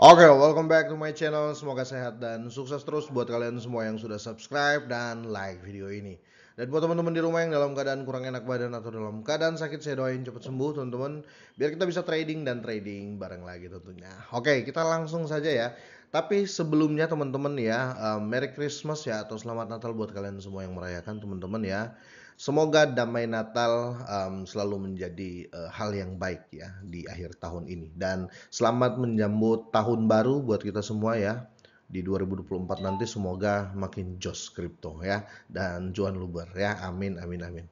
Oke, okay, welcome back to my channel. Semoga sehat dan sukses terus buat kalian semua yang sudah subscribe dan like video ini. Dan buat teman-teman di rumah yang dalam keadaan kurang enak badan atau dalam keadaan sakit, saya doain cepat sembuh teman-teman. Biar kita bisa trading dan trading bareng lagi tentunya. Oke, okay, kita langsung saja ya. Tapi sebelumnya teman-teman ya, uh, Merry Christmas ya atau Selamat Natal buat kalian semua yang merayakan teman-teman ya. Semoga damai Natal um, selalu menjadi uh, hal yang baik ya di akhir tahun ini dan selamat menyambut tahun baru buat kita semua ya di 2024 nanti semoga makin jos kripto ya dan Juan Luber ya amin amin amin.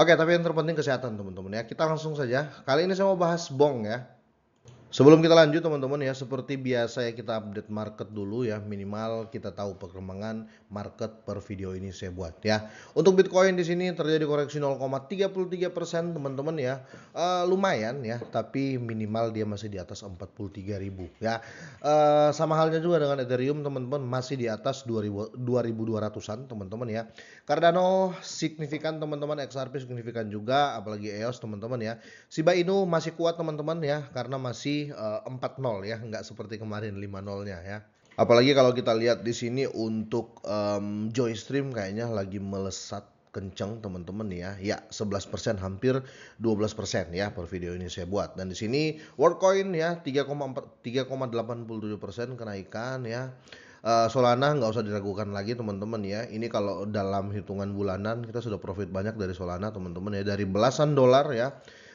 Oke tapi yang terpenting kesehatan teman-teman ya kita langsung saja kali ini saya mau bahas bong ya Sebelum kita lanjut teman-teman ya, seperti biasa ya kita update market dulu ya, minimal kita tahu perkembangan market per video ini saya buat ya. Untuk Bitcoin di sini terjadi koreksi 0,33% teman-teman ya. Uh, lumayan ya, tapi minimal dia masih di atas 43.000 ya. Uh, sama halnya juga dengan Ethereum teman-teman masih di atas 2000, 2200-an teman-teman ya. Cardano signifikan teman-teman, XRP signifikan juga apalagi EOS teman-teman ya. Shiba Inu masih kuat teman-teman ya karena masih uh, eh, 4-0 ya, nggak seperti kemarin 5-0-nya ya. Apalagi kalau kita lihat di sini untuk um, Joystream kayaknya lagi melesat kenceng teman-teman ya. Ya, 11% hampir 12% ya per video ini saya buat. Dan di sini Worldcoin ya 3,87% kenaikan ya. Eh, Solana nggak usah diragukan lagi teman-teman ya. Ini kalau dalam hitungan bulanan kita sudah profit banyak dari Solana teman-teman ya dari belasan dolar ya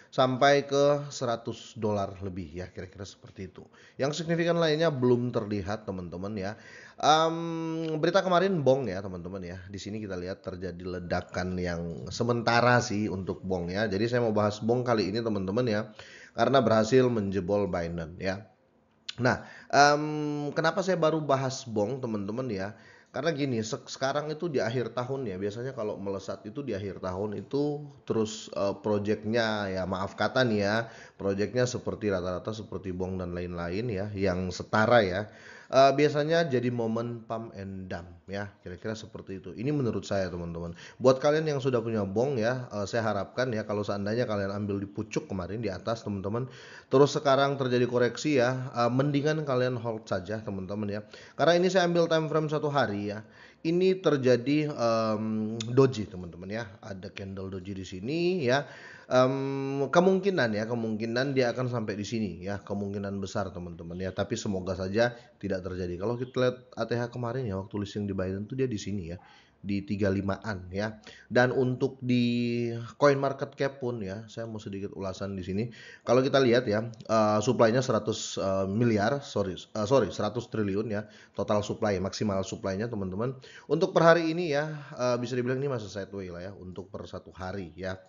sampai ke 100 dolar lebih ya kira-kira seperti itu. Yang signifikan lainnya belum terlihat teman-teman ya. Um, berita kemarin bong ya teman-teman ya. Di sini kita lihat terjadi ledakan yang sementara sih untuk bong ya. Jadi saya mau bahas bong kali ini teman-teman ya karena berhasil menjebol Binance ya. Nah, um, kenapa saya baru bahas bong teman-teman ya? karena gini se sekarang itu di akhir tahun ya biasanya kalau melesat itu di akhir tahun itu terus uh, eh, proyeknya ya maaf kata nih ya proyeknya seperti rata-rata seperti bong dan lain-lain ya yang setara ya uh, biasanya jadi momen pump and dump ya kira-kira seperti itu ini menurut saya teman-teman buat kalian yang sudah punya bong ya uh, saya harapkan ya kalau seandainya kalian ambil di pucuk kemarin di atas teman-teman terus sekarang terjadi koreksi ya uh, mendingan kalian hold saja teman-teman ya karena ini saya ambil time frame satu hari ya ini terjadi um, doji teman-teman ya ada candle doji di sini ya um, kemungkinan ya kemungkinan dia akan sampai di sini ya kemungkinan besar teman-teman ya tapi semoga saja tidak terjadi kalau kita lihat ATH kemarin ya waktu listing di Biden itu dia di sini ya di 35-an ya. Dan untuk di coin market cap pun ya, saya mau sedikit ulasan di sini. Kalau kita lihat ya, uh, supply-nya 100 uh, eh, miliar, sorry uh, sorry 100 triliun ya, total supply maksimal supply-nya teman-teman. Untuk per hari ini ya, uh, bisa dibilang ini masih sideways lah ya untuk per satu hari ya.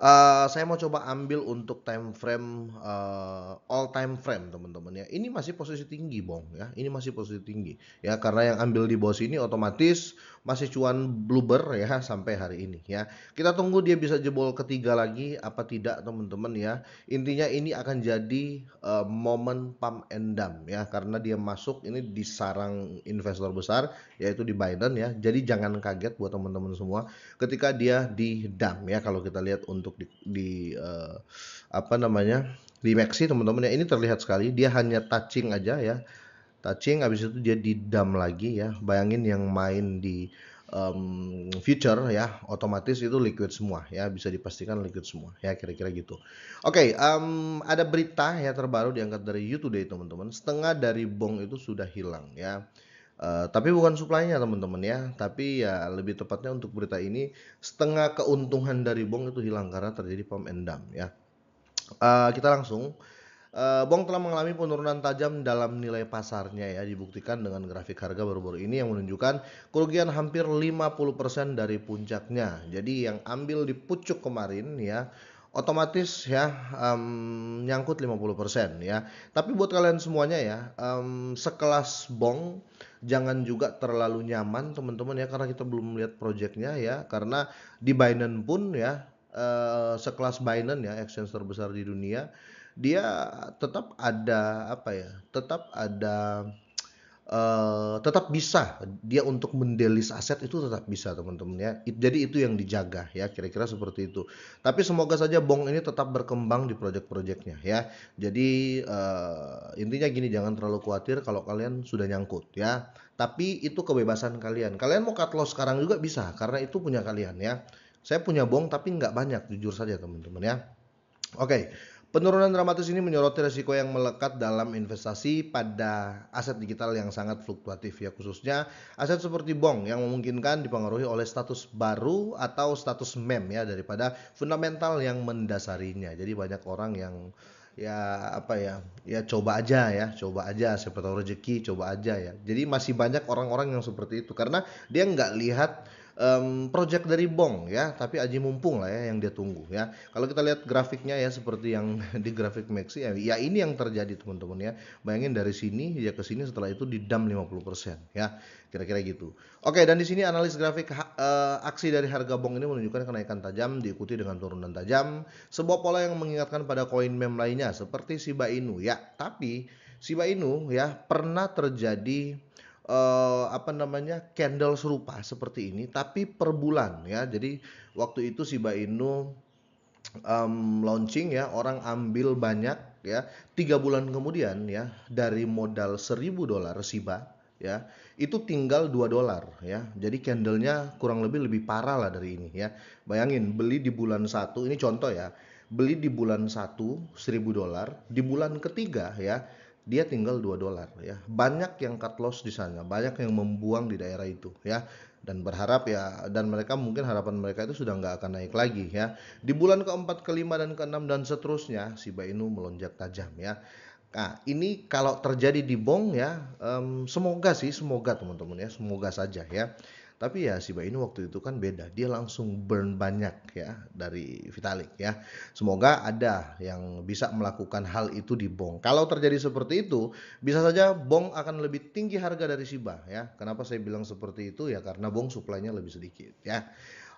Uh, saya mau coba ambil untuk time frame uh, all time frame teman-teman ya. Ini masih posisi tinggi bong ya. Ini masih posisi tinggi ya karena yang ambil di bawah sini otomatis masih cuan bluber ya sampai hari ini ya. Kita tunggu dia bisa jebol ketiga lagi apa tidak teman-teman ya. Intinya ini akan jadi uh, momen pump and dump ya karena dia masuk ini di sarang investor besar yaitu di Biden ya. Jadi jangan kaget buat teman-teman semua ketika dia di dump ya kalau kita lihat budget untuk di, di uh, apa namanya di Maxi teman-teman ya ini terlihat sekali dia hanya touching aja ya touching habis itu dia didam lagi ya bayangin yang main di um, future ya otomatis itu liquid semua ya bisa dipastikan liquid semua ya kira-kira gitu oke okay, um, ada berita ya terbaru diangkat dari YouTube Today teman-teman setengah dari bong itu sudah hilang ya Eh, tapi bukan suplainya teman-teman ya, tapi ya lebih tepatnya untuk berita ini setengah keuntungan dari Bong itu hilang karena terjadi pom endam ya. Uh, kita langsung uh, Bong telah mengalami penurunan tajam dalam nilai pasarnya ya dibuktikan dengan grafik harga baru-baru ini yang menunjukkan kerugian hampir 50% dari puncaknya. Jadi yang ambil di pucuk kemarin ya otomatis ya um, nyangkut 50% ya. Tapi buat kalian semuanya ya, um, sekelas bong jangan juga terlalu nyaman teman-teman ya karena kita belum lihat projectnya ya karena di Binance pun ya uh, sekelas Binance ya exchange terbesar di dunia dia tetap ada apa ya tetap ada Eh, tetap bisa dia untuk mendelis aset itu tetap bisa teman-teman ya jadi itu yang dijaga ya kira-kira seperti itu tapi semoga saja bong ini tetap berkembang di project-projectnya ya jadi uh, intinya gini jangan terlalu khawatir kalau kalian sudah nyangkut ya tapi itu kebebasan kalian kalian mau cut loss sekarang juga bisa karena itu punya kalian ya saya punya bong tapi nggak banyak jujur saja teman-teman ya oke okay. Penurunan dramatis ini menyoroti risiko yang melekat dalam investasi pada aset digital yang sangat fluktuatif ya khususnya aset seperti Bong yang memungkinkan dipengaruhi oleh status baru atau status mem ya daripada fundamental yang mendasarinya. Jadi banyak orang yang ya apa ya ya coba aja ya coba aja seperti rezeki coba aja ya jadi masih banyak orang-orang yang seperti itu karena dia nggak lihat um, project dari Bong ya, tapi Aji Mumpung lah ya yang dia tunggu ya. Kalau kita lihat grafiknya ya seperti yang di grafik Maxi ya, ya, ini yang terjadi teman-teman ya. Bayangin dari sini ya ke sini setelah itu di didam 50% ya. Kira-kira gitu. Oke, dan di sini analis grafik uh, aksi dari harga Bong ini menunjukkan kenaikan tajam diikuti dengan turunan tajam, sebuah pola yang mengingatkan pada koin meme lainnya seperti Shiba Inu ya. Tapi Shiba Inu ya pernah terjadi eh, apa namanya candle serupa seperti ini tapi per bulan ya jadi waktu itu ba Inu um, launching ya orang ambil banyak ya tiga bulan kemudian ya dari modal seribu dolar ba ya itu tinggal dua dolar ya jadi candlenya kurang lebih lebih parah lah dari ini ya bayangin beli di bulan satu ini contoh ya beli di bulan satu seribu dolar di bulan ketiga ya dia tinggal 2 dolar ya. Banyak yang cut loss di sana, banyak yang membuang di daerah itu ya dan berharap ya dan mereka mungkin harapan mereka itu sudah nggak akan naik lagi ya di bulan keempat kelima dan keenam dan seterusnya si Inu melonjak tajam ya Nah, ini kalau terjadi di bong ya, um, semoga sih, semoga teman-teman ya, semoga saja ya. Tapi ya Shiba Inu waktu itu kan beda, dia langsung burn banyak ya dari Vitalik ya. Semoga ada yang bisa melakukan hal itu di Bong. Kalau terjadi seperti itu, bisa saja Bong akan lebih tinggi harga dari Shiba ya. Kenapa saya bilang seperti itu ya karena Bong suplainya lebih sedikit ya.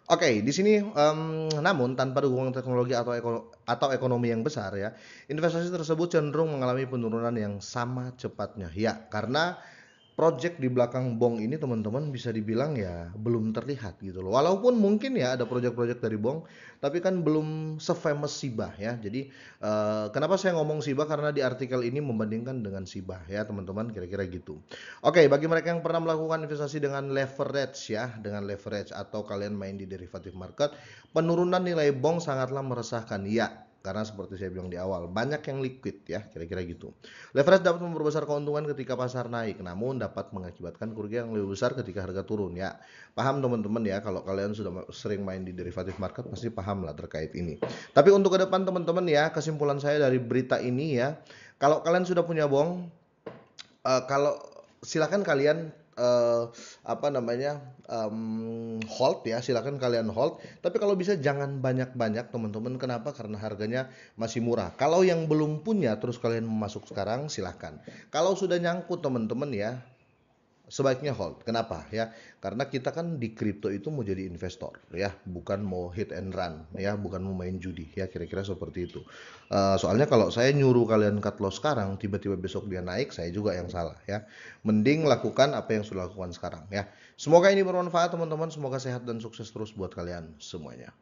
Oke, okay, di sini um, namun tanpa dukungan teknologi atau eko, atau ekonomi yang besar ya, investasi tersebut cenderung mengalami penurunan yang sama cepatnya. Ya, karena project di belakang Bong ini teman-teman bisa dibilang ya belum terlihat gitu loh. Walaupun mungkin ya ada project-project dari Bong, tapi kan belum se famous Sibah ya. Jadi uh, kenapa saya ngomong Sibah karena di artikel ini membandingkan dengan Sibah ya teman-teman kira-kira gitu. Oke, okay, bagi mereka yang pernah melakukan investasi dengan leverage ya, dengan leverage atau kalian main di derivative market, penurunan nilai Bong sangatlah meresahkan. Ya, karena seperti saya bilang di awal, banyak yang liquid ya, kira-kira gitu. Leverage dapat memperbesar keuntungan ketika pasar naik, namun dapat mengakibatkan kerugian yang lebih besar ketika harga turun ya. Paham teman-teman ya, kalau kalian sudah sering main di derivative market pasti paham lah terkait ini. Tapi untuk ke depan teman-teman ya, kesimpulan saya dari berita ini ya, kalau kalian sudah punya bong, uh, kalau silakan kalian uh, apa namanya um, hold ya silakan kalian hold tapi kalau bisa jangan banyak-banyak teman-teman kenapa karena harganya masih murah kalau yang belum punya terus kalian masuk sekarang silahkan kalau sudah nyangkut teman-teman ya sebaiknya hold. Kenapa ya? Karena kita kan di kripto itu mau jadi investor ya, bukan mau hit and run ya, bukan mau main judi ya kira-kira seperti itu. Uh, soalnya kalau saya nyuruh kalian cut loss sekarang, tiba-tiba besok dia naik, saya juga yang salah ya. Mending lakukan apa yang sudah lakukan sekarang ya. Semoga ini bermanfaat teman-teman, semoga sehat dan sukses terus buat kalian semuanya.